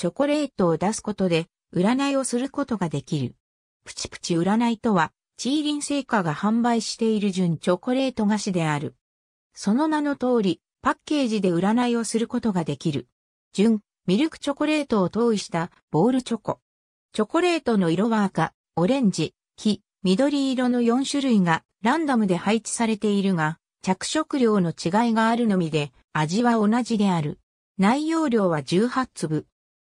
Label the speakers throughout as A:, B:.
A: チョコレートを出すことで、占いをすることができる。プチプチ占いとは、チーリン製菓が販売している純チョコレート菓子である。その名の通り、パッケージで占いをすることができる。純、ミルクチョコレートを投与したボールチョコ。チョコレートの色は赤、オレンジ、黄、緑色の4種類がランダムで配置されているが、着色料の違いがあるのみで、味は同じである。内容量は18粒。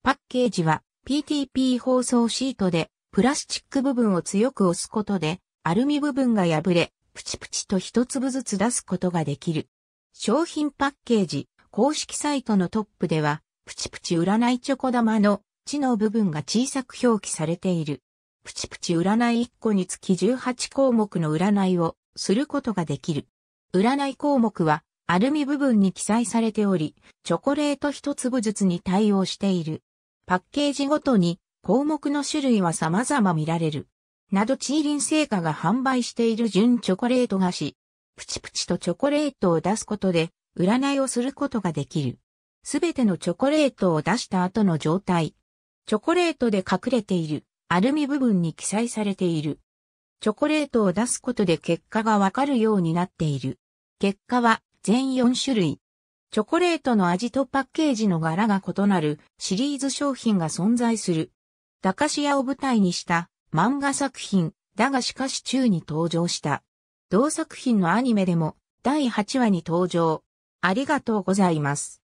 A: パッケージは PTP 包装シートでプラスチック部分を強く押すことでアルミ部分が破れ、プチプチと一粒ずつ出すことができる。商品パッケージ、公式サイトのトップでは、プチプチ占いチョコ玉の地の部分が小さく表記されている。プチプチ占い1個につき18項目の占いをすることができる。占い項目はアルミ部分に記載されており、チョコレート一粒ずつに対応している。パッケージごとに項目の種類は様々見られる。などチーリン製菓が販売している純チョコレート菓子。プチプチとチョコレートを出すことで、占いをすることができる。すべてのチョコレートを出した後の状態。チョコレートで隠れている、アルミ部分に記載されている。チョコレートを出すことで結果がわかるようになっている。結果は全4種類。チョコレートの味とパッケージの柄が異なるシリーズ商品が存在する。駄菓子屋を舞台にした漫画作品、だがしかし中に登場した。同作品のアニメでも第8話に登場。ありがとうございます。